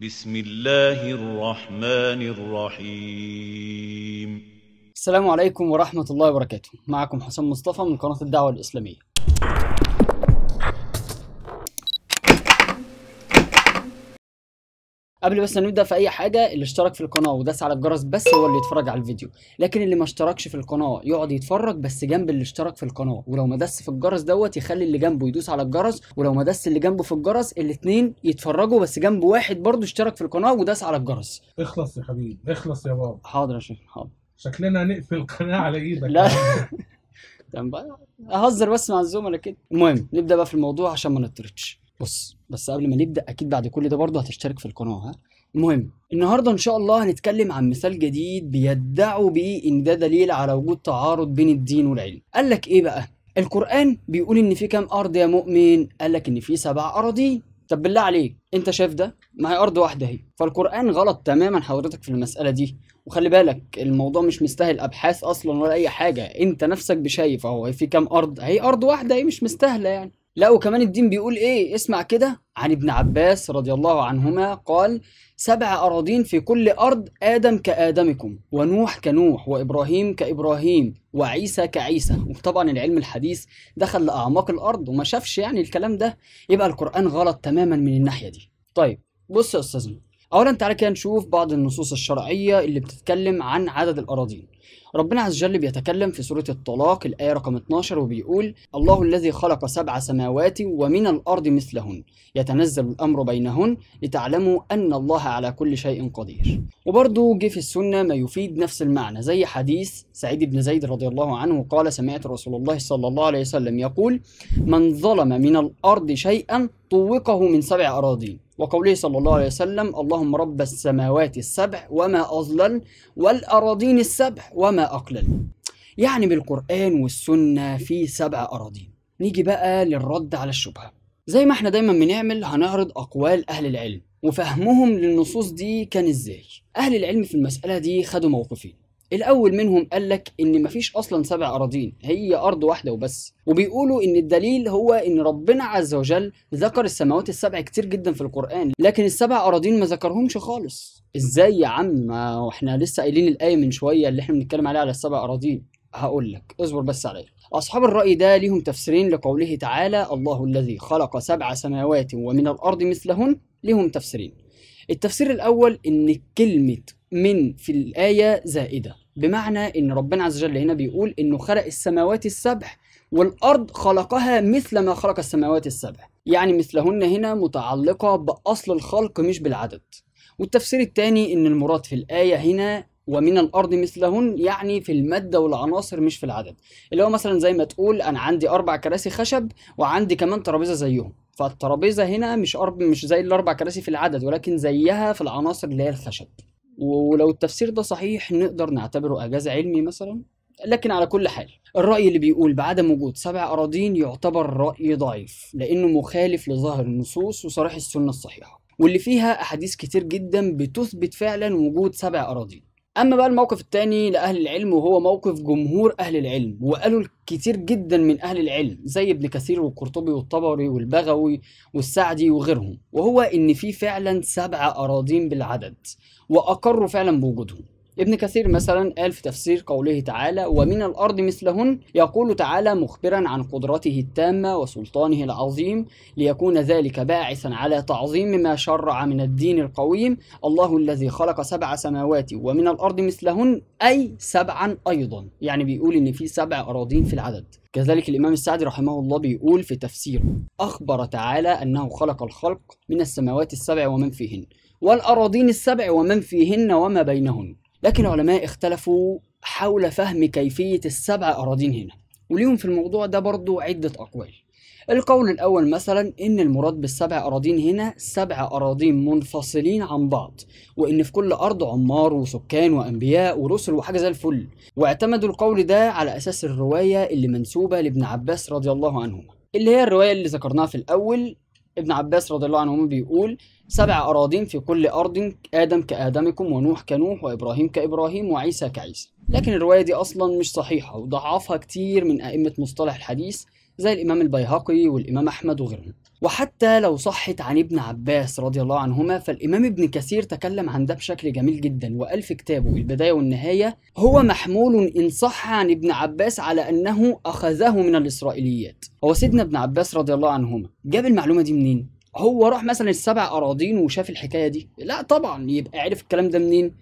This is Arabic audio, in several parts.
بسم الله الرحمن الرحيم السلام عليكم ورحمة الله وبركاته معكم حسام مصطفى من قناة الدعوة الإسلامية قبل بس نبدا في اي حاجه اللي اشترك في القناه وداس على الجرس بس هو اللي يتفرج على الفيديو لكن اللي ما اشتركش في القناه يقعد يتفرج بس جنب اللي اشترك في القناه ولو ما دس في الجرس دوت يخلي اللي جنبه يدوس على الجرس ولو ما دس اللي جنبه في الجرس الاثنين يتفرجوا بس جنب واحد برضه اشترك في القناه وداس على الجرس اخلص يا حبيبي اخلص يا بابا حاضر يا شيخ حاضر شكلنا هنقفل القناه على ايدك لا اهزر بس مع الزملاء كده المهم نبدا بقى في الموضوع عشان ما نطردش بص بس قبل ما نبدا اكيد بعد كل ده برضه هتشترك في القناه ها المهم النهارده ان شاء الله هنتكلم عن مثال جديد بيدعوا بيه ان ده دليل على وجود تعارض بين الدين والعلم قال لك ايه بقى القران بيقول ان في كام ارض يا مؤمن قال لك ان في سبع اراضي طب بالله عليك انت شايف ده ما هي ارض واحده اهي فالقران غلط تماما حضرتك في المساله دي وخلي بالك الموضوع مش مستاهل ابحاث اصلا ولا اي حاجه انت نفسك بشايف اهو في كام ارض هي ارض واحده هي مش مستاهله يعني لا وكمان الدين بيقول ايه اسمع كده عن ابن عباس رضي الله عنهما قال سبع أراضين في كل أرض آدم كآدمكم ونوح كنوح وإبراهيم كإبراهيم وعيسى كعيسى وطبعا العلم الحديث دخل لأعماق الأرض وما شافش يعني الكلام ده يبقى القرآن غلط تماما من الناحية دي طيب بص يا أستاذنا اولا تعالى كده نشوف بعض النصوص الشرعيه اللي بتتكلم عن عدد الاراضين ربنا عز وجل بيتكلم في سوره الطلاق الايه رقم 12 وبيقول الله الذي خلق سبع سماوات ومن الارض مثلهن يتنزل الامر بينهن لتعلموا ان الله على كل شيء قدير وبرضه جه في السنه ما يفيد نفس المعنى زي حديث سعيد بن زيد رضي الله عنه قال سمعت رسول الله صلى الله عليه وسلم يقول من ظلم من الارض شيئا طوقه من سبع اراضين وقوله صلى الله عليه وسلم اللهم رب السماوات السبع وما أظلل والأراضين السبع وما أقلل يعني بالقرآن والسنة في سبع أراضين نيجي بقى للرد على الشبهة زي ما احنا دايما بنعمل هنعرض أقوال أهل العلم وفهمهم للنصوص دي كان ازاي أهل العلم في المسألة دي خدوا موقفين الاول منهم قال لك ان مفيش اصلا سبع اراضين هي ارض واحده وبس وبيقولوا ان الدليل هو ان ربنا عز وجل ذكر السماوات السبع كتير جدا في القران لكن السبع اراضين ما ذكرهمش خالص ازاي يا عم ما احنا لسه قايلين الايه من شويه اللي احنا بنتكلم عليها على السبع اراضين هقول لك اصبر بس عليا أصحاب الرأي ده ليهم تفسيرين لقوله تعالى الله الذي خلق سبع سماوات ومن الأرض مثلهن ليهم تفسيرين التفسير الأول إن كلمة من في الآية زائدة بمعنى إن ربنا عز وجل هنا بيقول إنه خلق السماوات السبع والأرض خلقها مثل ما خلق السماوات السبع يعني مثلهن هنا متعلقة بأصل الخلق مش بالعدد والتفسير الثاني إن المراد في الآية هنا ومن الارض مثلهن يعني في الماده والعناصر مش في العدد اللي هو مثلا زي ما تقول انا عندي اربع كراسي خشب وعندي كمان ترابيزه زيهم فالترابيزه هنا مش أرب... مش زي الاربع كراسي في العدد ولكن زيها في العناصر اللي هي الخشب ولو التفسير ده صحيح نقدر نعتبره اعجاز علمي مثلا لكن على كل حال الرأي اللي بيقول بعدم وجود سبع أراضين يعتبر رأي ضعيف لأنه مخالف لظاهر النصوص وصريح السنة الصحيحة واللي فيها أحاديث كتير جدا بتثبت فعلا وجود سبع أراضين اما بقى الموقف الثاني لاهل العلم وهو موقف جمهور اهل العلم وقالوا كتير جدا من اهل العلم زي ابن كثير والقرطبي والطبري والبغوي والسعدي وغيرهم وهو ان في فعلا سبع اراضين بالعدد واقروا فعلا بوجودهم ابن كثير مثلا قال في تفسير قوله تعالى ومن الأرض مثلهن يقول تعالى مخبرا عن قدرته التامة وسلطانه العظيم ليكون ذلك باعثا على تعظيم ما شرع من الدين القويم الله الذي خلق سبع سماوات ومن الأرض مثلهن أي سبعا أيضا يعني بيقول إن في سبع أراضين في العدد كذلك الإمام السعدي رحمه الله بيقول في تفسيره أخبر تعالى أنه خلق الخلق من السماوات السبع ومن فيهن والأراضين السبع ومن فيهن وما بينهن لكن علماء اختلفوا حول فهم كيفية السبع أراضين هنا وليهم في الموضوع ده برضو عدة أقوال القول الأول مثلا إن المراد بالسبع أراضين هنا سبع أراضين منفصلين عن بعض وإن في كل أرض عمار وسكان وأنبياء ورسل وحاجة زي الفل واعتمدوا القول ده على أساس الرواية اللي منسوبة لابن عباس رضي الله عنهما اللي هي الرواية اللي ذكرناها في الأول ابن عباس رضي الله عنهما بيقول سبع أراضين في كل أرض آدم كآدمكم ونوح كنوح وإبراهيم كإبراهيم وعيسى كعيسى لكن الرواية دي أصلا مش صحيحة وضعفها كتير من أئمة مصطلح الحديث زي الإمام البيهقي والإمام أحمد وغيرهم وحتى لو صحت عن ابن عباس رضي الله عنهما فالإمام ابن كثير تكلم عن ده بشكل جميل جدا وقال في كتابه البداية والنهاية هو محمول إن صح عن ابن عباس على أنه أخذه من الإسرائيليات هو سيدنا ابن عباس رضي الله عنهما جاب المعلومة دي منين؟ هو راح مثلا السبع أراضين وشاف الحكاية دي؟ لا طبعا يبقى عرف الكلام ده منين؟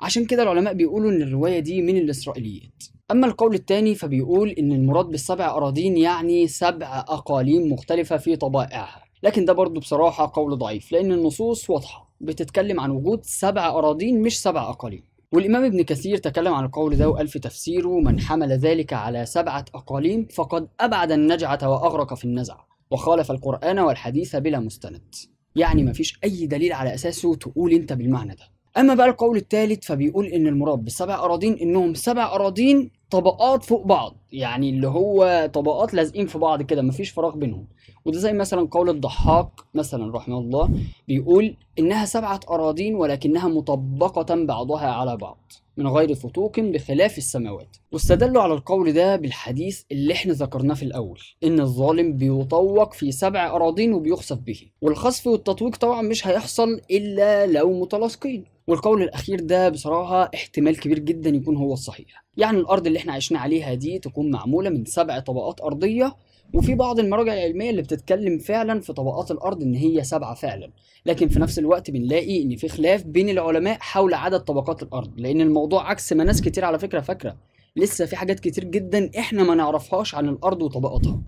عشان كده العلماء بيقولوا إن الرواية دي من الإسرائيليات أما القول الثاني فبيقول إن المراد بالسبع أراضين يعني سبع أقاليم مختلفة في طبائعها لكن ده برضه بصراحة قول ضعيف لأن النصوص واضحة بتتكلم عن وجود سبع أراضين مش سبع أقاليم والإمام ابن كثير تكلم عن القول ده وقال في تفسيره من حمل ذلك على سبعة أقاليم فقد أبعد النجعة وأغرق في النزع وخالف القرآن والحديث بلا مستند يعني مفيش أي دليل على أساسه تقول أنت بالمعنى ده أما بقى القول الثالث فبيقول إن المراد بالسبع أراضين إنهم سبع أراضين طبقات فوق بعض يعني اللي هو طبقات لازقين في بعض كده مفيش فراغ بينهم وده زي مثلا قول الضحاك مثلا رحمه الله بيقول انها سبعه اراضين ولكنها مطبقه بعضها على بعض من غير فتوق بخلاف السماوات واستدلوا على القول ده بالحديث اللي احنا ذكرناه في الاول ان الظالم بيطوق في سبع اراضين وبيخسف به والخسف والتطويق طبعا مش هيحصل الا لو متلاصقين والقول الاخير ده بصراحه احتمال كبير جدا يكون هو الصحيح يعني الارض اللي احنا عايشين عليها دي تكون معموله من سبع طبقات ارضيه وفي بعض المراجع العلميه اللي بتتكلم فعلا في طبقات الارض ان هي سبعه فعلا لكن في نفس الوقت بنلاقي ان في خلاف بين العلماء حول عدد طبقات الارض لان الموضوع عكس ما ناس كتير على فكره فاكره لسه في حاجات كتير جدا احنا ما نعرفهاش عن الارض وطبقاتها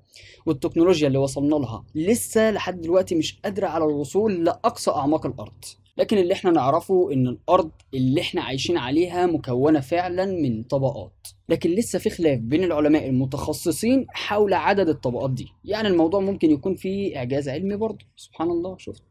والتكنولوجيا اللي وصلنا لها لسه لحد دلوقتي مش قادره على الوصول لاقصى اعماق الارض لكن اللي احنا نعرفه ان الارض اللي احنا عايشين عليها مكونه فعلا من طبقات لكن لسه في خلاف بين العلماء المتخصصين حول عدد الطبقات دي يعني الموضوع ممكن يكون فيه اعجاز علمي برضه سبحان الله شفت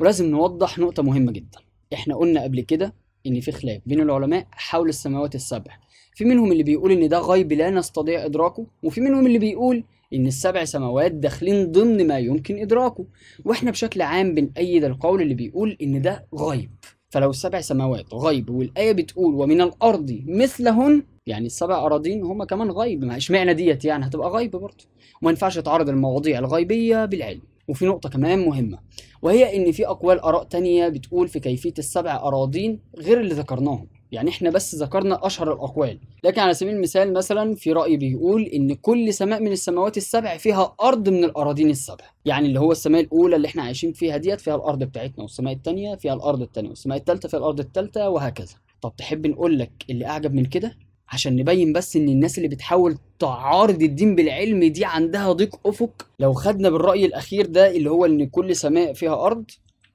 ولازم نوضح نقطه مهمه جدا احنا قلنا قبل كده ان في خلاف بين العلماء حول السماوات السبع في منهم اللي بيقول ان ده غيب لا نستطيع ادراكه وفي منهم اللي بيقول ان السبع سماوات داخلين ضمن ما يمكن ادراكه واحنا بشكل عام بنأيد القول اللي بيقول ان ده غيب فلو السبع سماوات غيب والايه بتقول ومن الارض مثلهن يعني السبع اراضين هما كمان غيب ما اشمعنى ديت يعني هتبقى غيب برضه وما ينفعش تعرض المواضيع الغيبيه بالعلم وفي نقطة كمان مهمة وهي إن في أقوال آراء تانية بتقول في كيفية السبع أراضين غير اللي ذكرناهم يعني احنا بس ذكرنا اشهر الاقوال لكن على سبيل المثال مثلا في راي بيقول ان كل سماء من السماوات السبع فيها ارض من الاراضين السبع يعني اللي هو السماء الاولى اللي احنا عايشين فيها ديت فيها الارض بتاعتنا والسماء الثانيه فيها الارض الثانيه والسماء الثالثه فيها الارض الثالثه وهكذا طب تحب نقول لك اللي اعجب من كده عشان نبين بس ان الناس اللي بتحاول تعارض الدين بالعلم دي عندها ضيق افق لو خدنا بالراي الاخير ده اللي هو ان كل سماء فيها ارض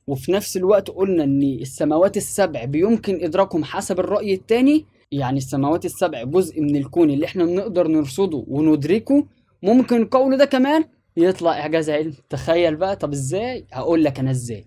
وفي نفس الوقت قلنا ان السماوات السبع بيمكن ادراكهم حسب الراي الثاني يعني السماوات السبع جزء من الكون اللي احنا بنقدر نرصده وندركه ممكن قوله ده كمان يطلع اعجاز علم تخيل بقى طب ازاي هقول لك انا ازاي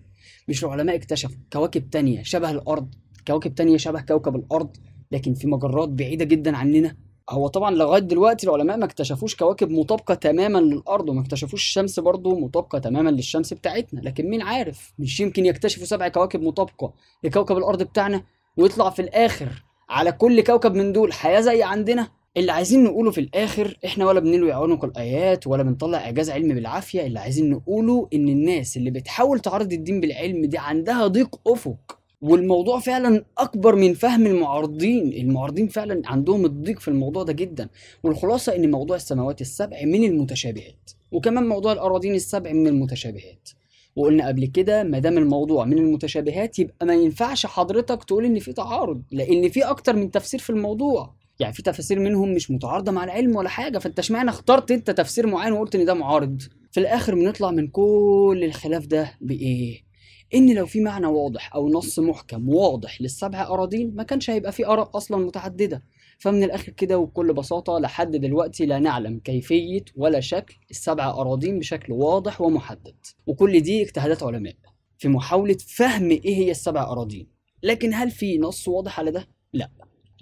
مش العلماء اكتشفوا كواكب تانية شبه الارض كواكب تانية شبه كوكب الارض لكن في مجرات بعيده جدا عننا هو طبعا لغايه دلوقتي العلماء ما اكتشفوش كواكب مطابقه تماما للارض وما اكتشفوش الشمس برضه مطابقه تماما للشمس بتاعتنا لكن مين عارف مش يمكن يكتشفوا سبع كواكب مطابقه لكوكب الارض بتاعنا ويطلع في الاخر على كل كوكب من دول حياه زي عندنا اللي عايزين نقوله في الاخر احنا ولا بنلوي عنق الايات ولا بنطلع اعجاز علمي بالعافيه اللي عايزين نقوله ان الناس اللي بتحاول تعرض الدين بالعلم دي عندها ضيق افق والموضوع فعلا اكبر من فهم المعارضين المعارضين فعلا عندهم الضيق في الموضوع ده جدا والخلاصه ان موضوع السماوات السبع من المتشابهات وكمان موضوع الاراضين السبع من المتشابهات وقلنا قبل كده ما دام الموضوع من المتشابهات يبقى ما ينفعش حضرتك تقول ان في تعارض لان في اكتر من تفسير في الموضوع يعني في تفاسير منهم مش متعارضه مع العلم ولا حاجه فانت اشمعنى اخترت انت تفسير معين وقلت ان ده معارض في الاخر بنطلع من كل الخلاف ده بايه ان لو في معنى واضح او نص محكم واضح للسبع اراضين ما كانش هيبقى في اراء اصلا متعدده فمن الاخر كده وبكل بساطه لحد دلوقتي لا نعلم كيفيه ولا شكل السبع اراضين بشكل واضح ومحدد وكل دي اجتهادات علماء في محاوله فهم ايه هي السبع اراضين لكن هل في نص واضح على ده لا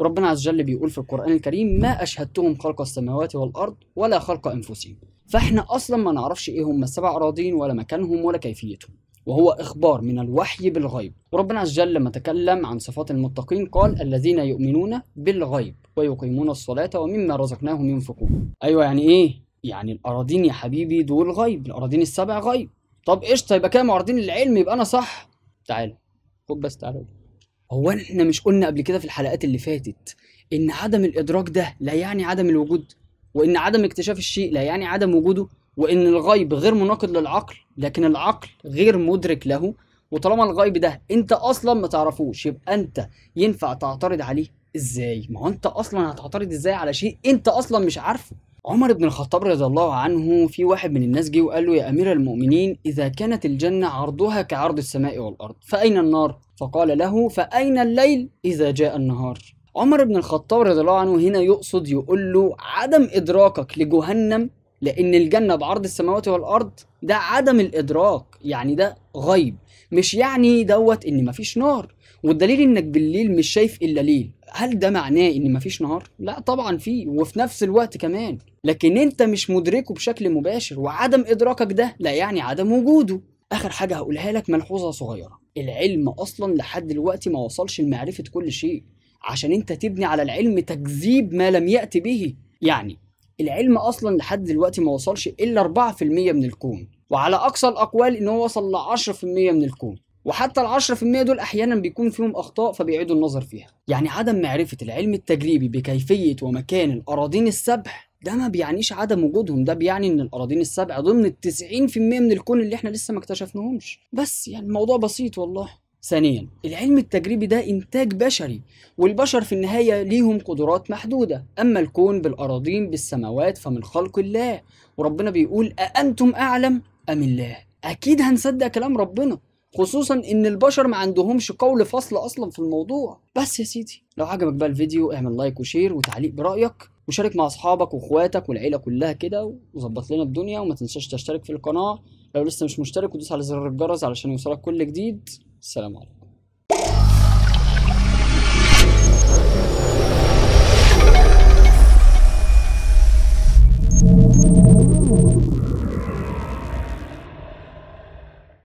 ربنا عز وجل بيقول في القرآن الكريم ما أشهدتهم خلق السماوات والأرض ولا خلق أنفسهم فإحنا أصلا ما نعرفش إيه هم السبع أراضين ولا مكانهم ولا كيفيتهم وهو إخبار من الوحي بالغيب وربنا عز وجل لما تكلم عن صفات المتقين قال الذين يؤمنون بالغيب ويقيمون الصلاة ومما رزقناهم ينفقون أيوة يعني إيه؟ يعني الأراضين يا حبيبي دول غيب الأراضين السبع غيب طب قشطة يبقى كده معارضين العلم يبقى أنا صح تعالى خد بس تعالى هو احنا مش قلنا قبل كده في الحلقات اللي فاتت ان عدم الادراك ده لا يعني عدم الوجود وان عدم اكتشاف الشيء لا يعني عدم وجوده وإن الغيب غير مناقض للعقل لكن العقل غير مدرك له وطالما الغيب ده أنت أصلا ما تعرفوش يبقى أنت ينفع تعترض عليه إزاي؟ ما هو أنت أصلا هتعترض إزاي على شيء أنت أصلا مش عارفه عمر بن الخطاب رضي الله عنه في واحد من الناس جه وقال له يا امير المؤمنين اذا كانت الجنه عرضها كعرض السماء والارض فاين النار فقال له فاين الليل اذا جاء النهار عمر بن الخطاب رضي الله عنه هنا يقصد يقول له عدم ادراكك لجهنم لأن الجنة بعرض السماوات والأرض ده عدم الإدراك يعني ده غيب مش يعني دوت إن مفيش نار والدليل إنك بالليل مش شايف إلا ليل هل ده معناه إن مفيش نهار؟ لا طبعا فيه وفي نفس الوقت كمان لكن أنت مش مدركه بشكل مباشر وعدم إدراكك ده لا يعني عدم وجوده آخر حاجة هقولها لك ملحوظة صغيرة العلم أصلا لحد دلوقتي ما وصلش لمعرفة كل شيء عشان أنت تبني على العلم تكذيب ما لم يات به يعني العلم اصلا لحد دلوقتي ما وصلش الا 4% من الكون وعلى اقصى الاقوال ان هو وصل ل 10% من الكون وحتى ال 10% دول احيانا بيكون فيهم اخطاء فبيعيدوا النظر فيها يعني عدم معرفه العلم التجريبي بكيفيه ومكان الاراضين السبح ده ما بيعنيش عدم وجودهم ده بيعني ان الاراضين السبع ضمن ال 90% من الكون اللي احنا لسه ما اكتشفناهمش بس يعني الموضوع بسيط والله ثانيا العلم التجريبي ده إنتاج بشري والبشر في النهاية ليهم قدرات محدودة أما الكون بالأراضين بالسماوات فمن خلق الله وربنا بيقول أأنتم أعلم أم الله أكيد هنصدق كلام ربنا خصوصا ان البشر ما عندهمش قول فصل اصلا في الموضوع بس يا سيدي لو عجبك بقى الفيديو اعمل لايك وشير وتعليق برايك وشارك مع اصحابك واخواتك والعيله كلها كده وظبط لنا الدنيا وما تنساش تشترك في القناه لو لسه مش مشترك ودوس على زر الجرس علشان يوصلك كل جديد السلام عليكم